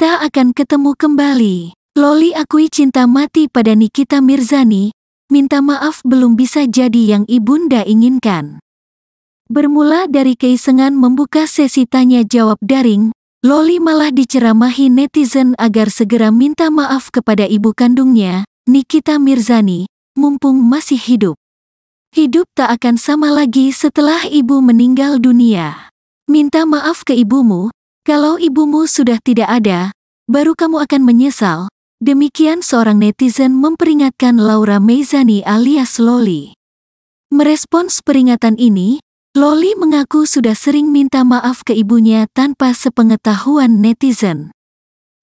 Kita akan ketemu kembali. Loli akui cinta mati pada Nikita Mirzani, minta maaf belum bisa jadi yang ibunda inginkan. Bermula dari keisengan membuka sesi tanya-jawab daring, Loli malah diceramahi netizen agar segera minta maaf kepada ibu kandungnya, Nikita Mirzani, mumpung masih hidup. Hidup tak akan sama lagi setelah ibu meninggal dunia. Minta maaf ke ibumu, kalau ibumu sudah tidak ada, baru kamu akan menyesal. Demikian seorang netizen memperingatkan Laura Meizani alias Loli. Merespons peringatan ini, Loli mengaku sudah sering minta maaf ke ibunya tanpa sepengetahuan netizen.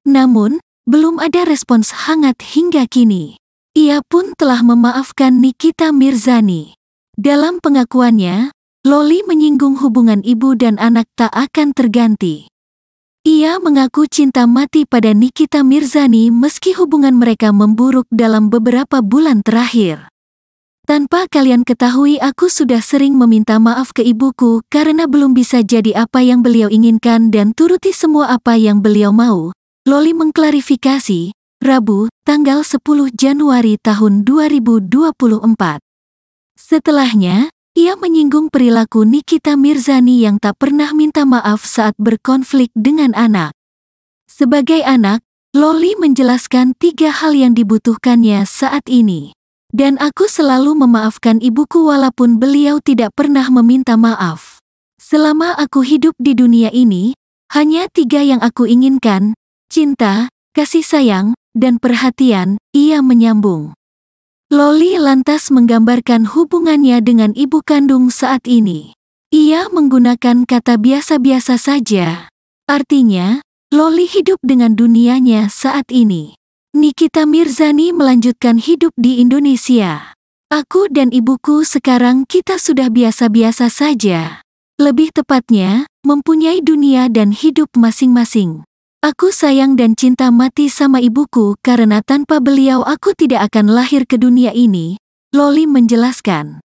Namun, belum ada respons hangat hingga kini. Ia pun telah memaafkan Nikita Mirzani. Dalam pengakuannya, Loli menyinggung hubungan ibu dan anak tak akan terganti. Ia mengaku cinta mati pada Nikita Mirzani meski hubungan mereka memburuk dalam beberapa bulan terakhir. Tanpa kalian ketahui aku sudah sering meminta maaf ke ibuku karena belum bisa jadi apa yang beliau inginkan dan turuti semua apa yang beliau mau. Loli mengklarifikasi, Rabu, tanggal 10 Januari tahun 2024. Setelahnya, ia menyinggung perilaku Nikita Mirzani yang tak pernah minta maaf saat berkonflik dengan anak. Sebagai anak, Loli menjelaskan tiga hal yang dibutuhkannya saat ini. Dan aku selalu memaafkan ibuku walaupun beliau tidak pernah meminta maaf. Selama aku hidup di dunia ini, hanya tiga yang aku inginkan, cinta, kasih sayang, dan perhatian, ia menyambung. Loli lantas menggambarkan hubungannya dengan ibu kandung saat ini. Ia menggunakan kata biasa-biasa saja. Artinya, Loli hidup dengan dunianya saat ini. Nikita Mirzani melanjutkan hidup di Indonesia. Aku dan ibuku sekarang kita sudah biasa-biasa saja. Lebih tepatnya, mempunyai dunia dan hidup masing-masing. Aku sayang dan cinta mati sama ibuku karena tanpa beliau aku tidak akan lahir ke dunia ini, Loli menjelaskan.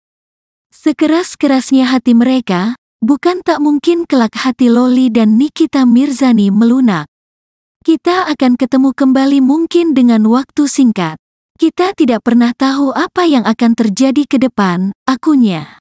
Sekeras-kerasnya hati mereka, bukan tak mungkin kelak hati Loli dan Nikita Mirzani melunak. Kita akan ketemu kembali mungkin dengan waktu singkat. Kita tidak pernah tahu apa yang akan terjadi ke depan, akunya.